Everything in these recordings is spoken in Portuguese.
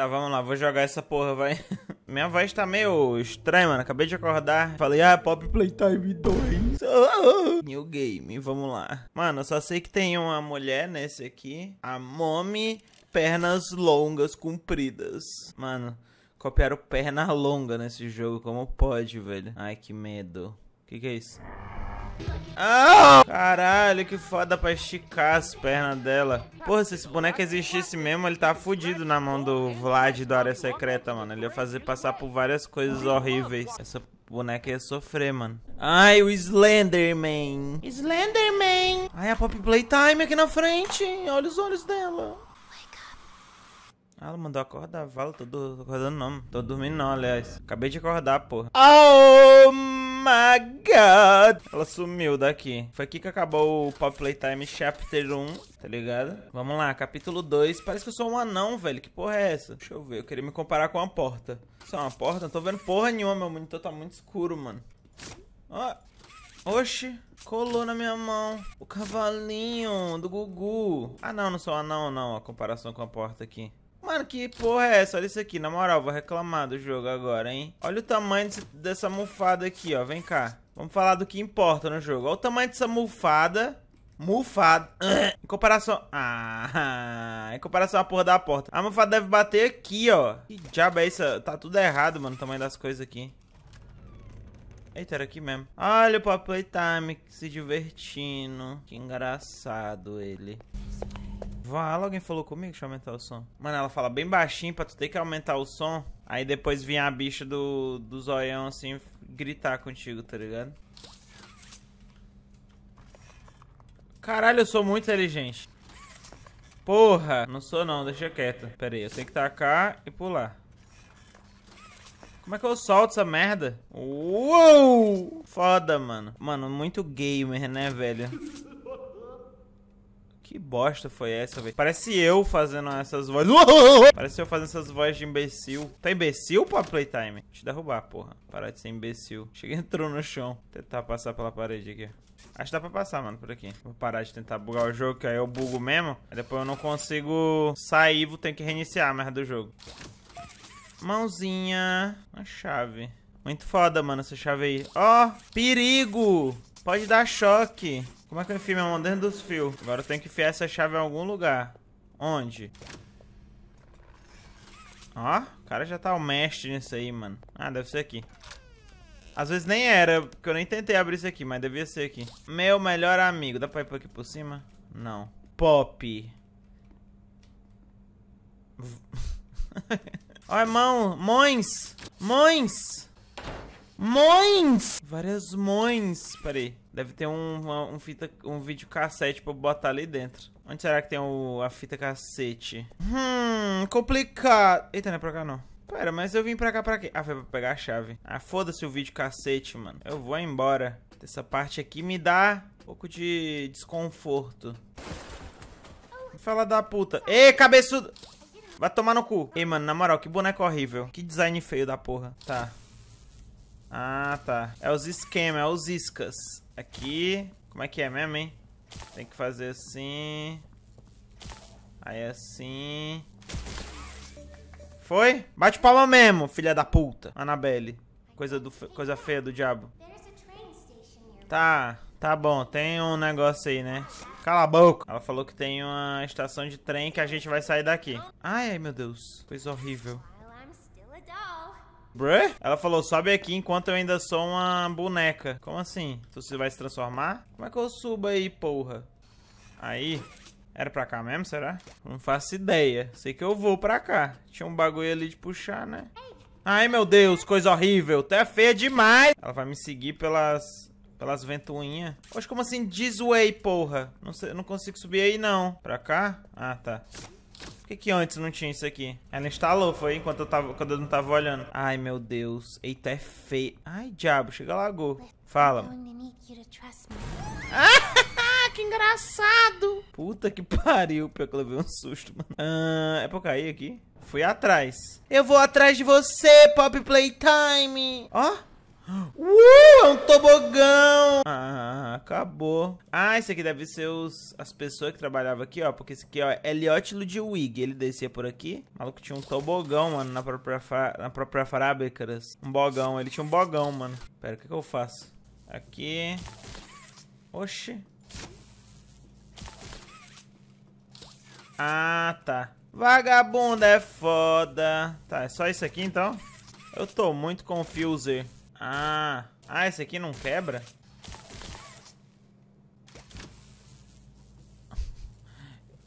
Tá, vamos lá, vou jogar essa porra, vai. Minha voz tá meio estranha, mano. Acabei de acordar. Falei, ah, Pop Playtime 2. New game, vamos lá. Mano, eu só sei que tem uma mulher nesse aqui. A Momi, pernas longas, compridas. Mano, copiaram perna longa nesse jogo, como pode, velho? Ai, que medo que, que é isso? Ah! Caralho, que foda pra esticar as pernas dela. Porra, se esse boneco existisse mesmo, ele tá fudido na mão do Vlad do Área Secreta, mano. Ele ia fazer passar por várias coisas horríveis. Essa boneca ia sofrer, mano. Ai, o Slenderman. Slenderman. Ai, a Pop Playtime aqui na frente. Olha os olhos dela. Ah, ela mandou acordar. Fala, tô, tô acordando não. Tô dormindo não, aliás. Acabei de acordar, porra. Oh, my god! Ela sumiu daqui. Foi aqui que acabou o Pop Playtime Chapter 1, tá ligado? Vamos lá, capítulo 2. Parece que eu sou um anão, velho. Que porra é essa? Deixa eu ver, eu queria me comparar com uma porta. Isso é uma porta? Não tô vendo porra nenhuma, meu monitor tá muito escuro, mano. Ó... Oxi, colou na minha mão. O cavalinho do Gugu. Ah, não, não sou anão, não. A comparação com a porta aqui. Mano, que porra é essa? Olha isso aqui, na moral, vou reclamar do jogo agora, hein? Olha o tamanho desse, dessa mufada aqui, ó, vem cá. Vamos falar do que importa no jogo. Olha o tamanho dessa mufada. Mufada. em comparação... Ah, em comparação à porra da porta. A mufada deve bater aqui, ó. Que diabo é isso? Tá tudo errado, mano, o tamanho das coisas aqui. Eita, era aqui mesmo. Olha o Papai Time se divertindo. Que engraçado ele. Vala, alguém falou comigo? Deixa eu aumentar o som. Mano, ela fala bem baixinho pra tu ter que aumentar o som. Aí depois vinha a bicha do, do zoião assim gritar contigo, tá ligado? Caralho, eu sou muito inteligente. Porra! Não sou não, deixa quieto. Pera aí, eu tenho que tacar e pular. Como é que eu solto essa merda? Uou! Foda, mano. Mano, muito gamer, né, velho? Que bosta foi essa, velho? Parece eu fazendo essas vozes. Parece eu fazendo essas vozes de imbecil. Tá imbecil, pô, Playtime? Te derrubar, porra. Parar de ser imbecil. Chega entrou no chão. Tentar passar pela parede aqui. Acho que dá pra passar, mano, por aqui. Vou parar de tentar bugar o jogo, que aí eu bugo mesmo. Aí depois eu não consigo sair, vou ter que reiniciar a merda do jogo. Mãozinha. Uma chave. Muito foda, mano, essa chave aí. Ó, oh, perigo! Pode dar choque. Como é que eu enfio minha mão dentro dos fios? Agora eu tenho que enfiar essa chave em algum lugar. Onde? Ó, o cara já tá o mestre nisso aí, mano. Ah, deve ser aqui. Às vezes nem era, porque eu nem tentei abrir isso aqui, mas devia ser aqui. Meu melhor amigo. Dá pra ir por aqui por cima? Não. Pop. Ó, mão. Mões. Mões. Mões. Várias mões. Peraí. Deve ter um, uma, um, fita, um vídeo cassete pra botar ali dentro. Onde será que tem o, a fita cassete? Hum, complicado. Eita, não é pra cá não. Pera, mas eu vim pra cá pra quê? Ah, foi pra pegar a chave. Ah, foda-se o vídeo cassete, mano. Eu vou embora. Essa parte aqui me dá um pouco de desconforto. Fala da puta. Ei, cabeçudo! Vai tomar no cu. Ei, mano, na moral, que boneco horrível. Que design feio da porra. Tá. Ah, tá. É os esquemas, é os iscas. Aqui. Como é que é mesmo, hein? Tem que fazer assim. Aí assim. Foi? Bate palma mesmo, filha da puta. Anabelle. Coisa, do, coisa feia do diabo. Tá, tá bom. Tem um negócio aí, né? Cala a boca. Ela falou que tem uma estação de trem que a gente vai sair daqui. Ai, ai, meu Deus. Coisa horrível. Bruh? Ela falou, sobe aqui enquanto eu ainda sou uma boneca. Como assim? Tu se vai se transformar? Como é que eu subo aí, porra? Aí... Era pra cá mesmo, será? Não faço ideia. Sei que eu vou pra cá. Tinha um bagulho ali de puxar, né? Ai, meu Deus, coisa horrível. Tu é feia demais. Ela vai me seguir pelas... Pelas ventoinhas. Poxa, como assim? This way, porra. Não, sei, não consigo subir aí, não. Pra cá? Ah, tá que, que antes não tinha isso aqui? Ela instalou, foi enquanto eu, tava, quando eu não tava olhando. Ai, meu Deus. Eita, é feio. Ai, diabo, chega lagou. Fala. Ah, que engraçado. Puta que pariu, pior que eu levei um susto, mano. Ah, é pra eu cair aqui? Fui atrás. Eu vou atrás de você, Pop Playtime. Ó. Oh. Uh, é um tobogão! Ah, ah, acabou. Ah, esse aqui deve ser os, as pessoas que trabalhavam aqui, ó. Porque esse aqui, ó, é Elliot Ludwig. Ele descia por aqui. O maluco tinha um tobogão, mano, na própria, na própria fábrica. Um bogão. Ele tinha um bogão, mano. Pera, o que, que eu faço? Aqui. Oxi. Ah, tá. Vagabunda é foda. Tá, é só isso aqui, então? Eu tô muito confuso. Ah, ah, esse aqui não quebra?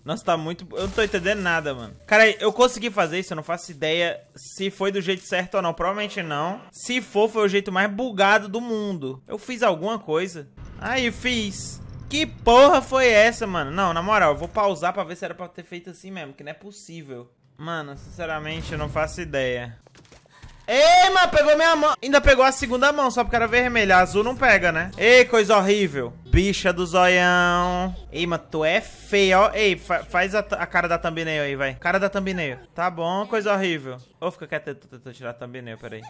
Nossa, tá muito... Eu não tô entendendo nada, mano. Cara, eu consegui fazer isso, eu não faço ideia se foi do jeito certo ou não. Provavelmente não. Se for, foi o jeito mais bugado do mundo. Eu fiz alguma coisa. Aí, fiz. Que porra foi essa, mano? Não, na moral, eu vou pausar pra ver se era pra ter feito assim mesmo, que não é possível. Mano, sinceramente, eu não faço ideia. Ei, mano, pegou minha mão. Ainda pegou a segunda mão, só porque era vermelha. A azul não pega, né? Ei, coisa horrível. Bicha do zoião. Ei, mano, tu é feio. ó. Ei, fa faz a, a, cara da thumbnail aí, vai. Cara da thumbnail. Tá bom, coisa horrível. Ô, fica quieto, tô tentando tirar a thumbnail, peraí.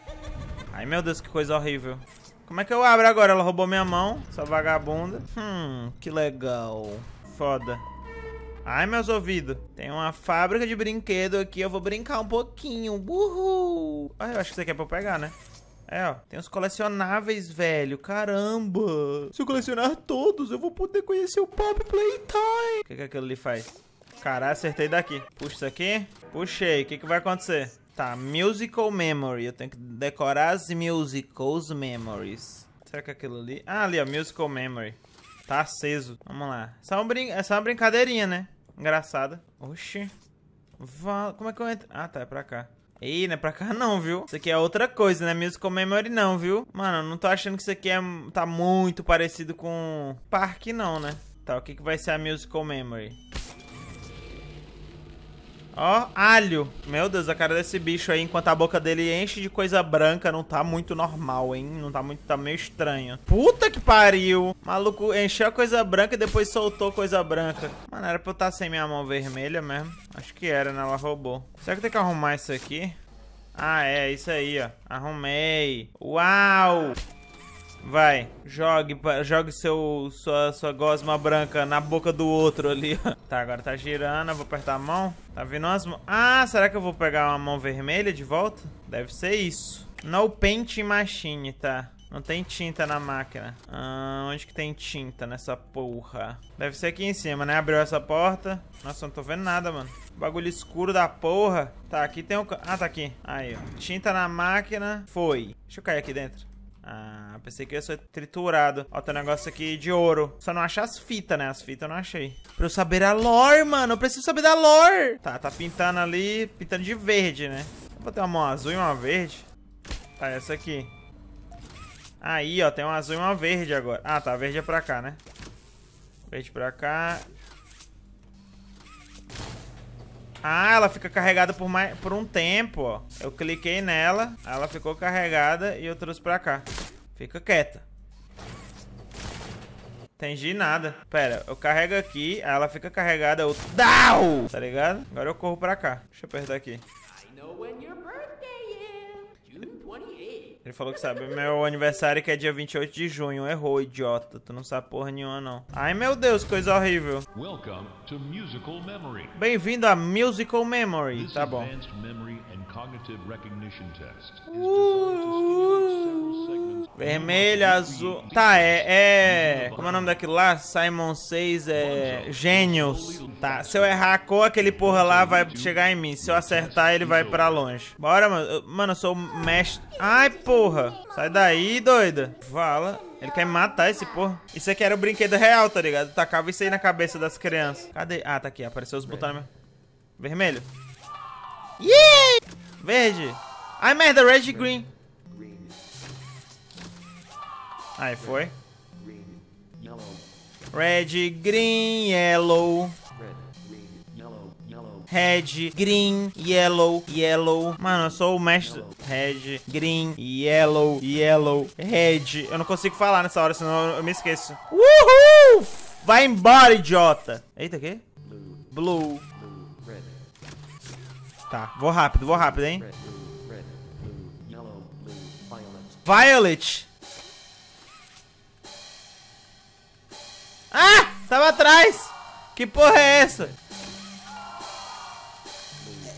Ai, meu Deus, que coisa horrível. Como é que eu abro agora? Ela roubou minha mão, essa vagabunda. Hum, que legal. Foda. Ai, meus ouvidos. Tem uma fábrica de brinquedo aqui, eu vou brincar um pouquinho. Uhul! Ah, eu acho que isso aqui é pra eu pegar, né? É, ó. Tem os colecionáveis, velho. Caramba! Se eu colecionar todos, eu vou poder conhecer o Pop Playtime. O que, que aquilo ali faz? Caralho, acertei daqui. Puxa isso aqui. Puxei. O que, que vai acontecer? Tá, Musical Memory. Eu tenho que decorar as Musicals Memories. Será que é aquilo ali... Ah, ali, ó. Musical Memory. Tá aceso. Vamos lá. Essa é uma, brin... É uma brincadeirinha, né? Engraçada. Oxi. Como é que eu entro? Ah, tá. É pra cá. Ih, não é pra cá não, viu? Isso aqui é outra coisa, né? Musical Memory não, viu? Mano, não tô achando que isso aqui é... tá muito parecido com... Parque não, né? Tá, o que, que vai ser a Musical Memory? Ó, alho. Meu Deus, a cara desse bicho aí, enquanto a boca dele enche de coisa branca, não tá muito normal, hein? Não tá muito, tá meio estranho. Puta que pariu. Maluco, encheu a coisa branca e depois soltou coisa branca. Mano, era pra eu estar tá sem minha mão vermelha mesmo. Acho que era, né? Ela roubou. Será que tem que arrumar isso aqui? Ah, é, isso aí, ó. Arrumei. Uau! Vai, jogue, jogue seu, sua, sua gosma branca na boca do outro ali. Tá, agora tá girando, eu vou apertar a mão. Tá vindo as mãos. Ah, será que eu vou pegar uma mão vermelha de volta? Deve ser isso. No paint machine, tá. Não tem tinta na máquina. Ah, onde que tem tinta nessa porra? Deve ser aqui em cima, né? Abriu essa porta. Nossa, não tô vendo nada, mano. Bagulho escuro da porra. Tá, aqui tem um... Ah, tá aqui. Aí, ó. Tinta na máquina. Foi. Deixa eu cair aqui dentro. Ah, pensei que ia ser triturado. Ó, tem um negócio aqui de ouro. Só não achei as fitas, né? As fitas eu não achei. Pra eu saber a lore, mano. Eu preciso saber da lore. Tá, tá pintando ali. Pintando de verde, né? Vou botar uma mão azul e uma verde. Tá, essa aqui. Aí, ó, tem uma azul e uma verde agora. Ah, tá, verde é pra cá, né? Verde pra cá ah, ela fica carregada por, mais, por um tempo, ó. Eu cliquei nela, ela ficou carregada e eu trouxe pra cá. Fica quieta. Entendi nada. Pera, eu carrego aqui, ela fica carregada, eu... DAU! Tá ligado? Agora eu corro pra cá. Deixa eu apertar aqui. I know when you're falou que sabe. Meu aniversário que é dia 28 de junho. Errou, idiota. Tu não sabe porra nenhuma, não. Ai, meu Deus, coisa horrível. Bem-vindo a Musical Memory. Tá bom. Uh, uh. Vermelho, azul. Tá, é, é. Como é o nome daquilo lá? Simon 6 é. Gênios. Tá, se eu errar a cor, aquele porra lá vai chegar em mim. Se eu acertar, ele vai pra longe. Bora, mano. Mano, eu sou o mestre. Ai, porra. Sai daí, doida. Fala. Ele quer matar esse porra. Isso aqui era o brinquedo real, tá ligado? tacava isso aí na cabeça das crianças. Cadê? Ah, tá aqui. Apareceu os botões. Né? Vermelho. Yeah! Verde. Ai, merda, red green. Aí foi. Red, green, yellow. Red, green, yellow, yellow. Mano, eu sou o mestre. Red, green, yellow, yellow, red. Eu não consigo falar nessa hora, senão eu me esqueço. Uhul! Vai embora, idiota! Eita, que? Blue. Tá, vou rápido, vou rápido, hein? Violet. Ah! Tava atrás! Que porra é essa?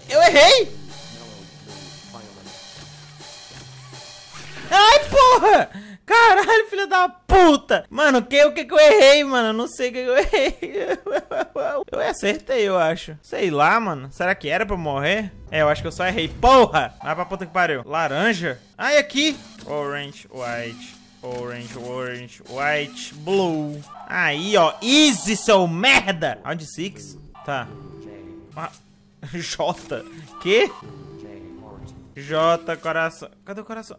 Eu errei! Ai, porra! Caralho, filho da puta! Mano, que, o que eu errei, mano? Eu não sei o que eu errei. Eu acertei, eu acho. Sei lá, mano. Será que era pra eu morrer? É, eu acho que eu só errei. Porra! Vai pra puta que pariu. Laranja? Ai, aqui! Orange, white. Orange, orange, white, blue. Aí, ó. Easy, seu merda! Round 6? Tá. Ah, J. Que? J, coração. Cadê o coração?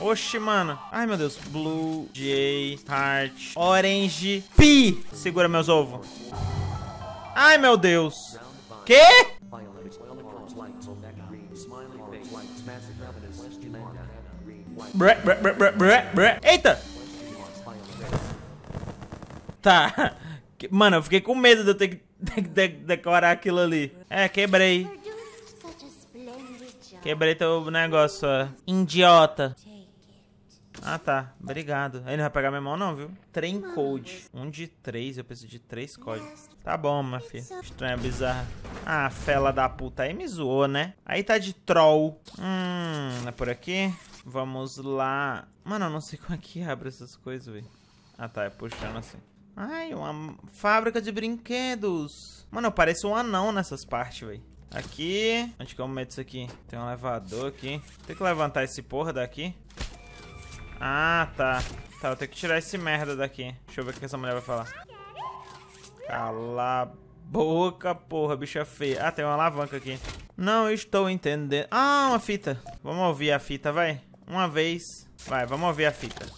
Oxi, mano. Ai, meu Deus. Blue, J, Heart, Orange, P. Segura meus ovos. Ai, meu Deus. Que? Bré, bré, bré, bré, bré. Eita! Tá. Mano, eu fiquei com medo de eu ter que de de decorar aquilo ali. É, quebrei. Quebrei teu negócio, ó. Idiota. Ah, tá. Obrigado. Ele não vai pegar minha mão, não, viu? Trem code. Um de três. Eu preciso de três códigos. Tá bom, minha filha. Estranha, bizarra. Ah, fela da puta. Aí me zoou, né? Aí tá de troll. Hum, é por aqui? Vamos lá. Mano, eu não sei como é que abre essas coisas, velho. Ah, tá. É puxando assim. Ai, uma fábrica de brinquedos. Mano, eu pareço um anão nessas partes, velho. Aqui. Onde que eu meto isso aqui? Tem um elevador aqui. Tem que levantar esse porra daqui. Ah, tá. Tá, eu tenho que tirar esse merda daqui. Deixa eu ver o que essa mulher vai falar. Cala a boca, porra, bicha feia. Ah, tem uma alavanca aqui. Não estou entendendo. Ah, uma fita. Vamos ouvir a fita, vai. Uma vez. Vai, vamos ouvir a fita.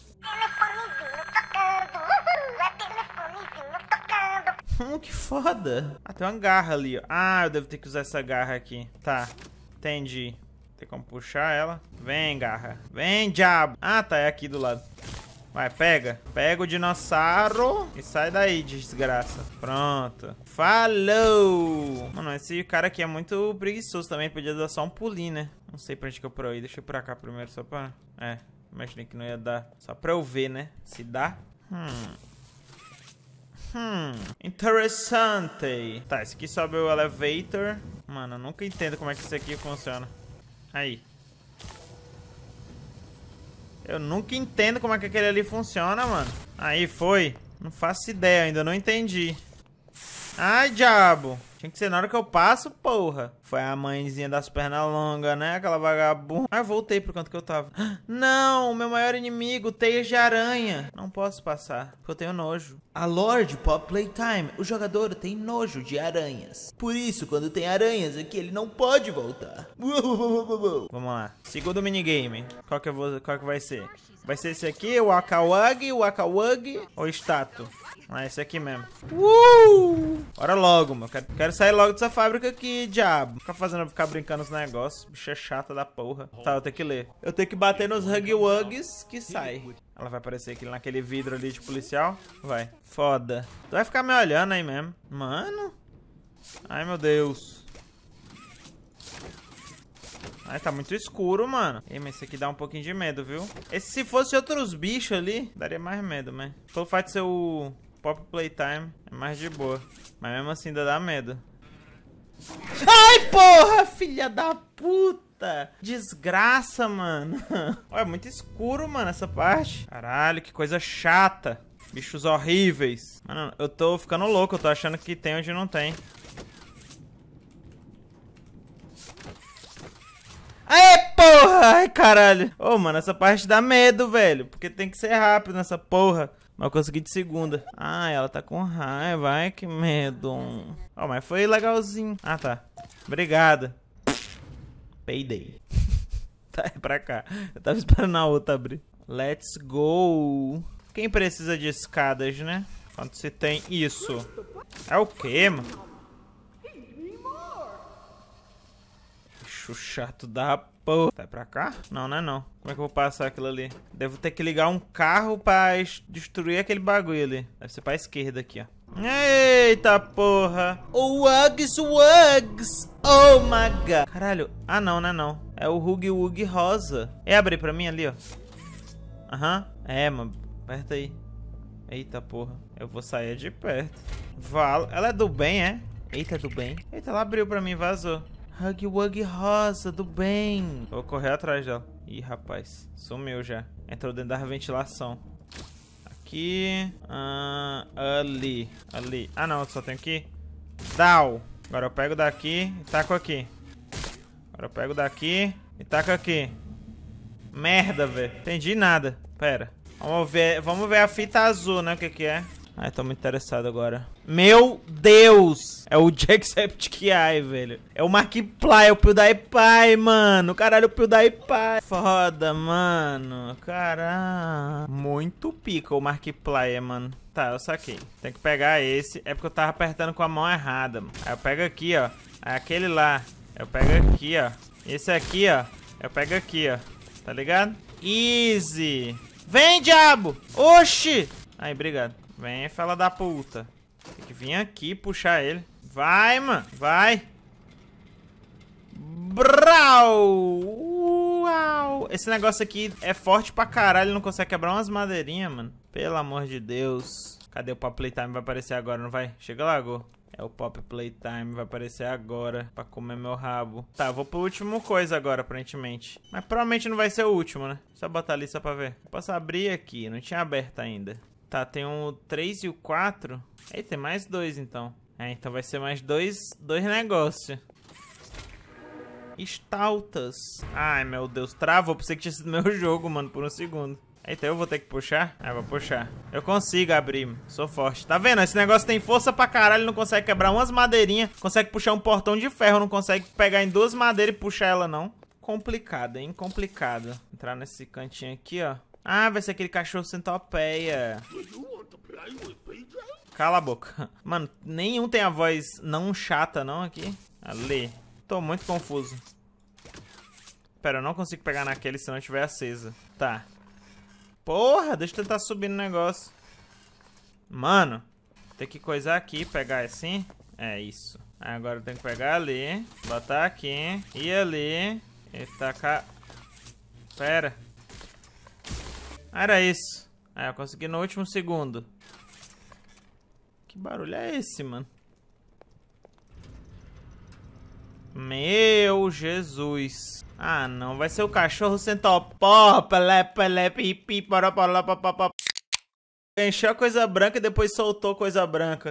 Hum, que foda. Ah, tem uma garra ali, ó. Ah, eu devo ter que usar essa garra aqui. Tá, entendi. Tem como puxar ela? Vem, garra. Vem, diabo. Ah, tá. É aqui do lado. Vai, pega. Pega o dinossauro e sai daí, desgraça. Pronto. Falou! Mano, esse cara aqui é muito preguiçoso também. Podia dar só um pulinho, né? Não sei pra onde que eu pro aí. Deixa eu ir pra cá primeiro, só pra... É, imaginei que não ia dar. Só pra eu ver, né? Se dá. Hum... Hum, interessante. Tá, esse aqui sobe o elevator. Mano, eu nunca entendo como é que isso aqui funciona. Aí. Eu nunca entendo como é que aquele ali funciona, mano. Aí, foi. Não faço ideia ainda, não entendi. Ai, diabo. Tinha que ser na hora que eu passo, porra. Foi a mãezinha das pernas longas, né? Aquela vagabunda. Ah, voltei pro canto que eu tava. Não, meu maior inimigo, teia de aranha. Não posso passar, porque eu tenho nojo. A Lorde Pop Playtime, o jogador tem nojo de aranhas. Por isso, quando tem aranhas aqui, ele não pode voltar. Vamos lá. Segundo minigame. Qual que, eu vou, qual que vai ser? Vai ser esse aqui, o Akawagi, o Akawagi ou Estátua? Ah, esse aqui mesmo. Uh! Bora logo, mano. Quero, quero, sair logo dessa fábrica aqui, diabo. Ficar fazendo, ficar brincando nos negócios. Bicha é chata da porra. Tá, eu tenho que ler. Eu tenho que bater nos hugwugs que sai. Ela vai aparecer aqui naquele vidro ali de policial. Vai. Foda. Tu vai ficar me olhando aí mesmo. Mano. Ai, meu Deus. Ai, tá muito escuro, mano. Ei, mas esse aqui dá um pouquinho de medo, viu? Esse se fosse outros bichos ali, daria mais medo, mas... Né? Pelo fato de ser o... Pop Playtime é mais de boa. Mas mesmo assim ainda dá medo. Ai, porra, filha da puta! Desgraça, mano. Olha, é muito escuro, mano, essa parte. Caralho, que coisa chata. Bichos horríveis. Mano, eu tô ficando louco. Eu tô achando que tem onde não tem. Aê, porra! Ai, caralho. Ô, oh, mano, essa parte dá medo, velho. Porque tem que ser rápido nessa porra. Mas eu consegui de segunda. Ah, ela tá com raiva. Ai, que medo. Ó, oh, mas foi legalzinho. Ah, tá. Obrigado. Payday. tá, é pra cá. Eu tava esperando a outra abrir. Let's go. Quem precisa de escadas, né? Quando se tem isso. É o quê, mano? Bicho chato da Pô, tá pra cá? Não, não é não. Como é que eu vou passar aquilo ali? Devo ter que ligar um carro pra destruir aquele bagulho ali. Deve ser pra esquerda aqui, ó. Eita porra! Wugs, Wugs! Oh my god! Caralho, ah não, não é não. É o Hug Wug rosa. É abrir pra mim ali, ó. Aham. Uhum. É, mano. Aperta aí. Eita porra. Eu vou sair de perto. val. Ela é do bem, é? Eita, é do bem. Eita, ela abriu pra mim, vazou. Hug Wug Rosa, do bem. Vou correr atrás dela. Ih, rapaz, sumiu já. Entrou dentro da ventilação. Aqui. Ah, ali. Ali. Ah, não, só tenho que... Down. Agora eu pego daqui e taco aqui. Agora eu pego daqui e taco aqui. Merda, velho. Entendi nada. Pera. Vamos ver, vamos ver a fita azul, né? O que que é? Ah, tô muito interessado agora. Meu Deus! É o Jacksepticeye, velho. É o Markiplier, é o PewDiePie, mano. Caralho, o PewDiePie. Foda, mano. Caralho. Muito pica o Markiplier, mano. Tá, eu saquei. Tem que pegar esse. É porque eu tava apertando com a mão errada. Mano. Aí eu pego aqui, ó. Aí aquele lá. Eu pego aqui, ó. Esse aqui, ó. Eu pego aqui, ó. Tá ligado? Easy. Vem, diabo! Oxi! Aí, obrigado. Vem, fala da puta. Tem que vir aqui puxar ele. Vai, mano. Vai. Brau! Uau! Esse negócio aqui é forte pra caralho. Não consegue quebrar umas madeirinhas, mano. Pelo amor de Deus. Cadê o Pop Playtime? Vai aparecer agora, não vai? Chega lá, Go. É o Pop Playtime, vai aparecer agora pra comer meu rabo. Tá, vou pro último coisa agora, aparentemente. Mas provavelmente não vai ser o último, né? Só botar ali só pra ver. Eu posso abrir aqui, não tinha aberto ainda. Tá, tem um 3 e o 4. Aí tem mais dois, então. É, então vai ser mais dois, dois negócios. estaltas Ai, meu Deus. Travou. Pensei que tinha sido meu jogo, mano, por um segundo. Então eu vou ter que puxar? Ah, vou puxar. Eu consigo abrir. Sou forte. Tá vendo? Esse negócio tem força pra caralho. Não consegue quebrar umas madeirinhas. Consegue puxar um portão de ferro. Não consegue pegar em duas madeiras e puxar ela, não. Complicado, hein? Complicado. Entrar nesse cantinho aqui, ó. Ah, vai ser aquele cachorro centopeia. Cala a boca. Mano, nenhum tem a voz não chata, não, aqui. Ali. Tô muito confuso. Pera, eu não consigo pegar naquele se não estiver acesa. Tá. Porra, deixa eu tentar subir no negócio. Mano, tem que coisar aqui, pegar assim. É isso. Agora eu tenho que pegar ali, botar aqui, e ali e tacar... Pera. Ah, era isso. Ah, eu consegui no último segundo. Que barulho é esse, mano? Meu Jesus. Ah, não. Vai ser o cachorro sentopó. Encheu a coisa branca e depois soltou coisa branca.